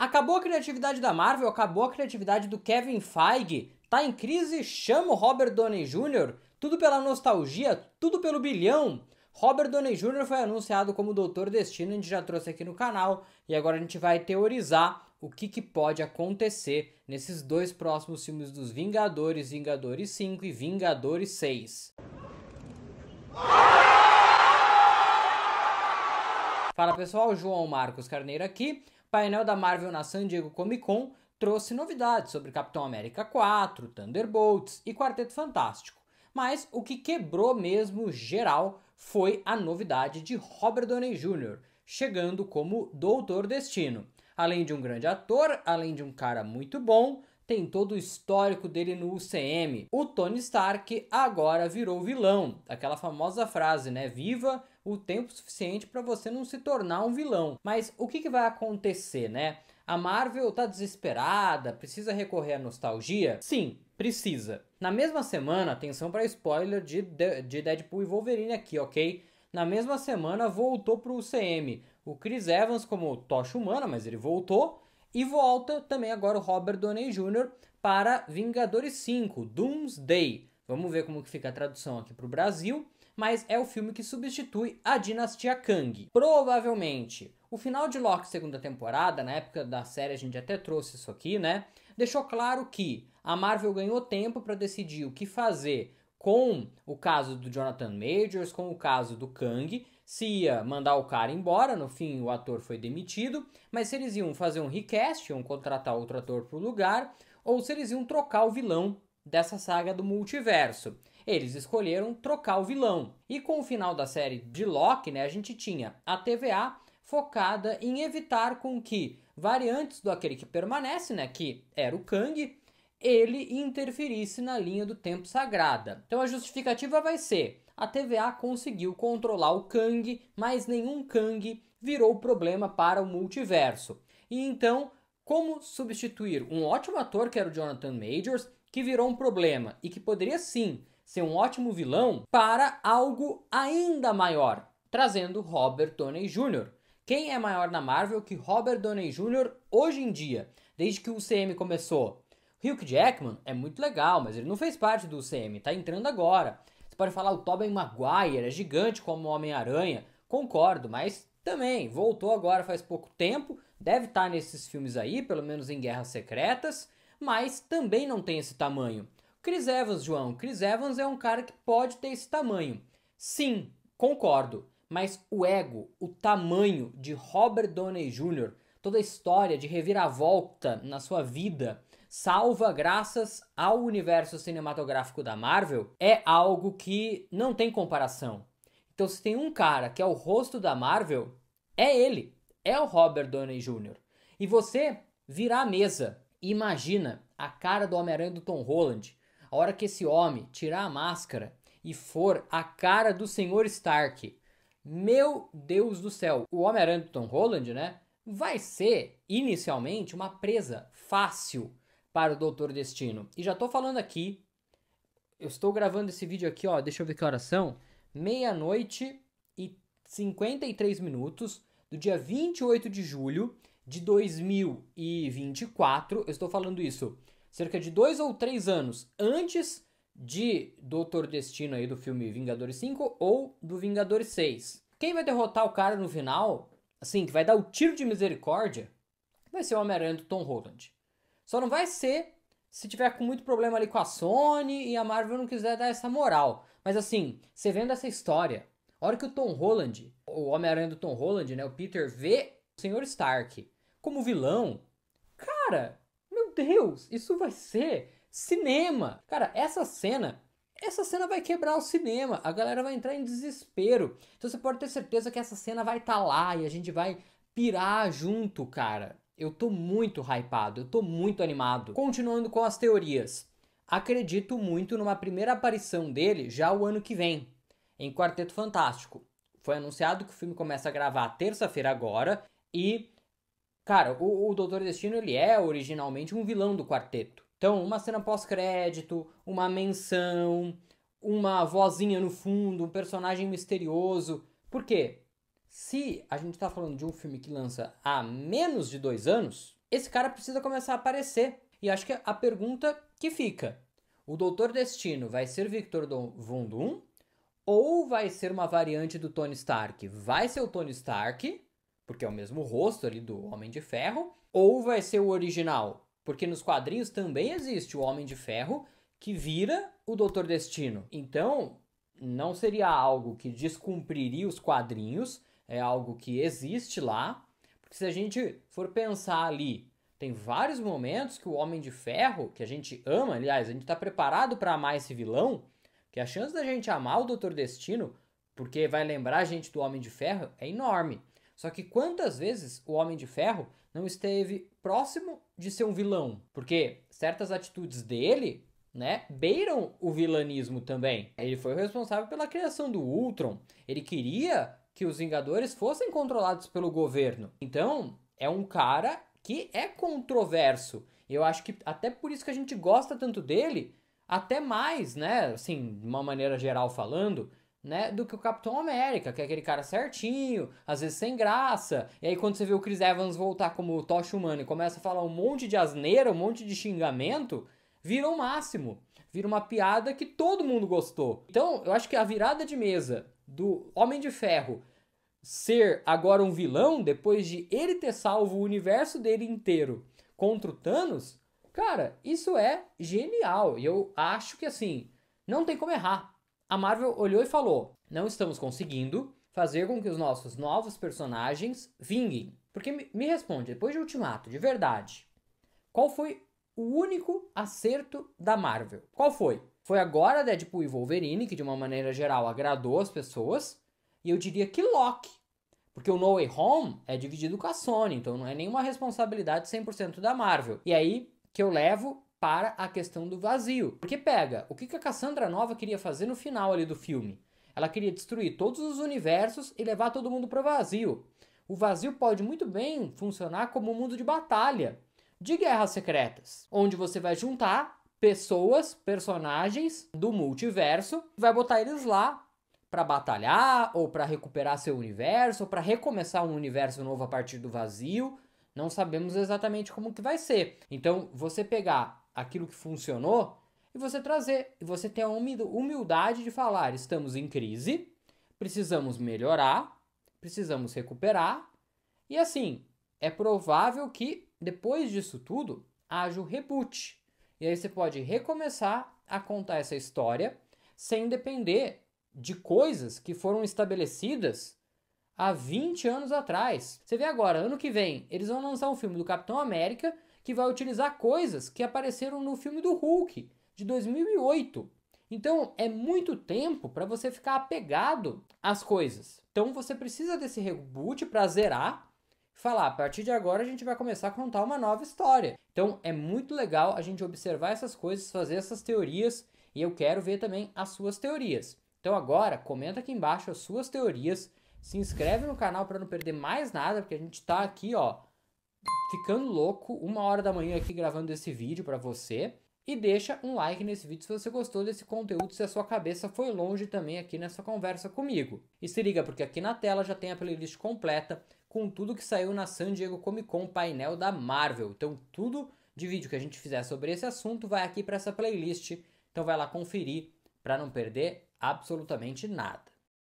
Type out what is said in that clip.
Acabou a criatividade da Marvel, acabou a criatividade do Kevin Feige. Tá em crise? Chama o Robert Downey Jr. Tudo pela nostalgia, tudo pelo bilhão. Robert Downey Jr. foi anunciado como Doutor Destino, a gente já trouxe aqui no canal, e agora a gente vai teorizar o que, que pode acontecer nesses dois próximos filmes dos Vingadores, Vingadores 5 e Vingadores 6. Fala pessoal, João Marcos Carneiro aqui painel da Marvel na San Diego Comic Con trouxe novidades sobre Capitão América 4, Thunderbolts e Quarteto Fantástico. Mas o que quebrou mesmo geral foi a novidade de Robert Downey Jr., chegando como Doutor Destino. Além de um grande ator, além de um cara muito bom, tem todo o histórico dele no UCM. O Tony Stark agora virou vilão, aquela famosa frase, né? Viva o tempo suficiente para você não se tornar um vilão. Mas o que, que vai acontecer, né? A Marvel tá desesperada, precisa recorrer à nostalgia? Sim, precisa. Na mesma semana, atenção para spoiler de, de, Deadpool e Wolverine aqui, ok? Na mesma semana voltou para o UCM o Chris Evans como tocha humana, mas ele voltou. E volta também agora o Robert Downey Jr. para Vingadores 5, Doomsday. Vamos ver como que fica a tradução aqui para o Brasil mas é o filme que substitui a Dinastia Kang. Provavelmente. O final de Loki segunda temporada, na época da série a gente até trouxe isso aqui, né? Deixou claro que a Marvel ganhou tempo para decidir o que fazer com o caso do Jonathan Majors, com o caso do Kang, se ia mandar o cara embora, no fim o ator foi demitido, mas se eles iam fazer um recast, iam contratar outro ator pro lugar, ou se eles iam trocar o vilão dessa saga do multiverso eles escolheram trocar o vilão. E com o final da série de Loki, né, a gente tinha a TVA focada em evitar com que variantes do aquele que permanece, né, que era o Kang, ele interferisse na linha do tempo sagrada. Então a justificativa vai ser: a TVA conseguiu controlar o Kang, mas nenhum Kang virou problema para o multiverso. E então, como substituir um ótimo ator que era o Jonathan Majors, que virou um problema e que poderia sim ser um ótimo vilão para algo ainda maior, trazendo Robert Downey Jr. Quem é maior na Marvel que Robert Downey Jr. hoje em dia, desde que o UCM começou? Hugh Jackman é muito legal, mas ele não fez parte do UCM, está entrando agora. Você pode falar o Tobey Maguire, é gigante como o Homem-Aranha, concordo, mas também voltou agora faz pouco tempo, deve estar tá nesses filmes aí, pelo menos em Guerras Secretas, mas também não tem esse tamanho. Chris Evans, João. Chris Evans é um cara que pode ter esse tamanho. Sim, concordo. Mas o ego, o tamanho de Robert Downey Jr., toda a história de reviravolta na sua vida, salva graças ao universo cinematográfico da Marvel, é algo que não tem comparação. Então, se tem um cara que é o rosto da Marvel, é ele, é o Robert Downey Jr. E você virar a mesa, imagina a cara do Homem-Aranha do Tom Holland, a hora que esse homem tirar a máscara e for a cara do Senhor Stark, meu Deus do céu, o Homem-Aranha do Tom Holland, né? Vai ser inicialmente uma presa fácil para o Doutor Destino. E já tô falando aqui, eu estou gravando esse vídeo aqui, ó, deixa eu ver que horas são, meia-noite e 53 minutos do dia 28 de julho de 2024. Eu estou falando isso cerca de dois ou três anos antes de Doutor Destino aí do filme Vingadores 5 ou do Vingadores 6. Quem vai derrotar o cara no final, assim, que vai dar o tiro de misericórdia, vai ser o Homem-Aranha do Tom Holland. Só não vai ser se tiver com muito problema ali com a Sony e a Marvel não quiser dar essa moral. Mas assim, você vendo essa história, a hora que o Tom Holland, o Homem-Aranha do Tom Holland, né, o Peter vê o Sr. Stark como vilão, cara, meu Deus, isso vai ser cinema. Cara, essa cena essa cena vai quebrar o cinema, a galera vai entrar em desespero. Então você pode ter certeza que essa cena vai estar tá lá e a gente vai pirar junto, cara. Eu tô muito hypado, eu tô muito animado. Continuando com as teorias. Acredito muito numa primeira aparição dele já o ano que vem, em Quarteto Fantástico. Foi anunciado que o filme começa a gravar terça-feira agora e Cara, o, o Doutor Destino ele é originalmente um vilão do quarteto. Então, uma cena pós-crédito, uma menção, uma vozinha no fundo, um personagem misterioso. Por quê? Se a gente está falando de um filme que lança há menos de dois anos, esse cara precisa começar a aparecer. E acho que é a pergunta que fica: o Doutor Destino vai ser Victor Von Doom ou vai ser uma variante do Tony Stark? Vai ser o Tony Stark porque é o mesmo rosto ali do Homem de Ferro, ou vai ser o original, porque nos quadrinhos também existe o Homem de Ferro que vira o Doutor Destino. Então, não seria algo que descumpriria os quadrinhos, é algo que existe lá. Porque se a gente for pensar ali, tem vários momentos que o Homem de Ferro, que a gente ama, aliás, a gente está preparado para amar esse vilão, que a chance da gente amar o Doutor Destino, porque vai lembrar a gente do Homem de Ferro, é enorme. Só que quantas vezes o Homem de Ferro não esteve próximo de ser um vilão? Porque certas atitudes dele, né, beiram o vilanismo também. Ele foi o responsável pela criação do Ultron. Ele queria que os Vingadores fossem controlados pelo governo. Então, é um cara que é controverso. Eu acho que até por isso que a gente gosta tanto dele, até mais, né? Assim, de uma maneira geral falando, né, do que o Capitão América, que é aquele cara certinho, às vezes sem graça. E aí quando você vê o Chris Evans voltar como o Tosh Humano e começa a falar um monte de asneira, um monte de xingamento, vira o um máximo. Vira uma piada que todo mundo gostou. Então, eu acho que a virada de mesa do Homem de Ferro ser agora um vilão, depois de ele ter salvo o universo dele inteiro contra o Thanos, cara, isso é genial. E eu acho que assim, não tem como errar. A Marvel olhou e falou: não estamos conseguindo fazer com que os nossos novos personagens vinguem. Porque me responde, depois de Ultimato, de verdade, qual foi o único acerto da Marvel? Qual foi? Foi agora Deadpool e Wolverine, que de uma maneira geral agradou as pessoas, e eu diria que Loki. Porque o No Way Home é dividido com a Sony, então não é nenhuma responsabilidade 100% da Marvel. E aí que eu levo para a questão do vazio. Porque pega, o que a Cassandra Nova queria fazer no final ali do filme? Ela queria destruir todos os universos e levar todo mundo para o vazio. O vazio pode muito bem funcionar como um mundo de batalha, de guerras secretas, onde você vai juntar pessoas, personagens do multiverso, vai botar eles lá para batalhar ou para recuperar seu universo, ou para recomeçar um universo novo a partir do vazio. Não sabemos exatamente como que vai ser. Então, você pegar aquilo que funcionou e você trazer. E você ter a humildade de falar: estamos em crise, precisamos melhorar, precisamos recuperar. E assim, é provável que depois disso tudo haja o reboot. E aí você pode recomeçar a contar essa história sem depender de coisas que foram estabelecidas há 20 anos atrás. Você vê agora, ano que vem, eles vão lançar um filme do Capitão América que vai utilizar coisas que apareceram no filme do Hulk de 2008. Então é muito tempo para você ficar apegado às coisas. Então você precisa desse reboot para zerar, falar a partir de agora a gente vai começar a contar uma nova história. Então é muito legal a gente observar essas coisas, fazer essas teorias e eu quero ver também as suas teorias. Então agora comenta aqui embaixo as suas teorias, se inscreve no canal para não perder mais nada, porque a gente está aqui, ó, ficando louco, uma hora da manhã aqui gravando esse vídeo para você. E deixa um like nesse vídeo se você gostou desse conteúdo, se a sua cabeça foi longe também aqui nessa conversa comigo. E se liga, porque aqui na tela já tem a playlist completa com tudo que saiu na San Diego Comic Con painel da Marvel. Então tudo de vídeo que a gente fizer sobre esse assunto vai aqui para essa playlist. Então vai lá conferir para não perder absolutamente nada.